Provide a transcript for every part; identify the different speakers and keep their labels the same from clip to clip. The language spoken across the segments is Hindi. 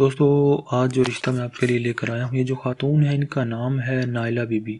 Speaker 1: दोस्तों आज जो रिश्ता मैं आपके लिए लेकर आया हूँ ये जो खातून है इनका नाम है नायला बीबी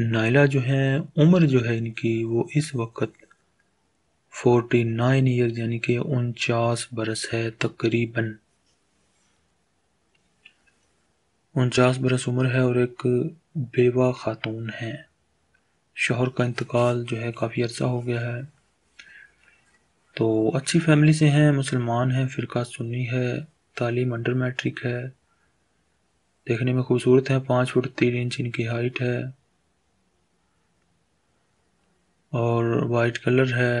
Speaker 1: नायला जो है उम्र जो है इनकी वो इस वक्त फोर्टी नाइन ईयर यानी कि उनचास बरस है तकरीबन उनचास बरस उम्र है और एक बेवा खातून है शोहर का इंतकाल जो है काफ़ी अर्सा हो गया है तो अच्छी फैमिली से हैं मुसलमान हैं फ़िरका सुन्नी है तालीम अंडर मैट्रिक है देखने में खूबसूरत हैं पाँच फुट तीन इंच इनकी हाइट है और वाइट कलर है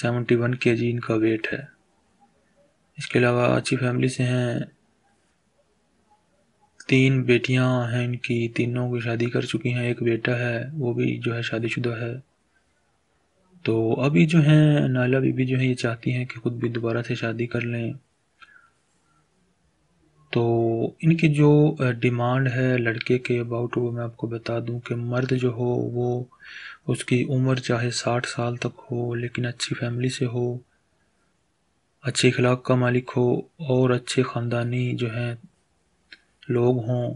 Speaker 1: सेवेंटी वन के जी इनका वेट है इसके अलावा अच्छी फैमिली से हैं तीन बेटियां हैं इनकी तीनों की शादी कर चुकी हैं एक बेटा है वो भी जो है शादीशुदा है तो अभी जो है नाला बीबी जो है ये चाहती हैं कि ख़ुद भी दोबारा से शादी कर लें तो इनकी जो डिमांड है लड़के के अबाउट वो मैं आपको बता दूं कि मर्द जो हो वो उसकी उम्र चाहे साठ साल तक हो लेकिन अच्छी फैमिली से हो अच्छे अखलाक का मालिक हो और अच्छे ख़ानदानी जो हैं लोग हों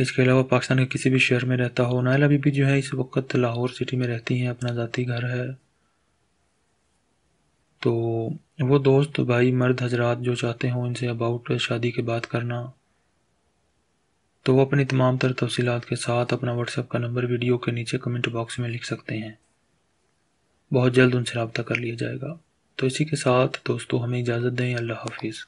Speaker 1: इसके अलावा पाकिस्तान के किसी भी शहर में रहता हो नायल अभी भी जो है इस वक्त लाहौर सिटी में रहती हैं अपना ज़ाती घर है तो वो दोस्त भाई मर्द हजरात जो चाहते हों इनसे अबाउट शादी के बात करना तो वो अपनी तमाम तर तफसीत के साथ अपना व्हाट्सएप का नंबर वीडियो के नीचे कमेंट बॉक्स में लिख सकते हैं बहुत जल्द उनसे रबता कर लिया जाएगा तो इसी के साथ दोस्तों हमें इजाज़त दें अल्लाह हाफिज़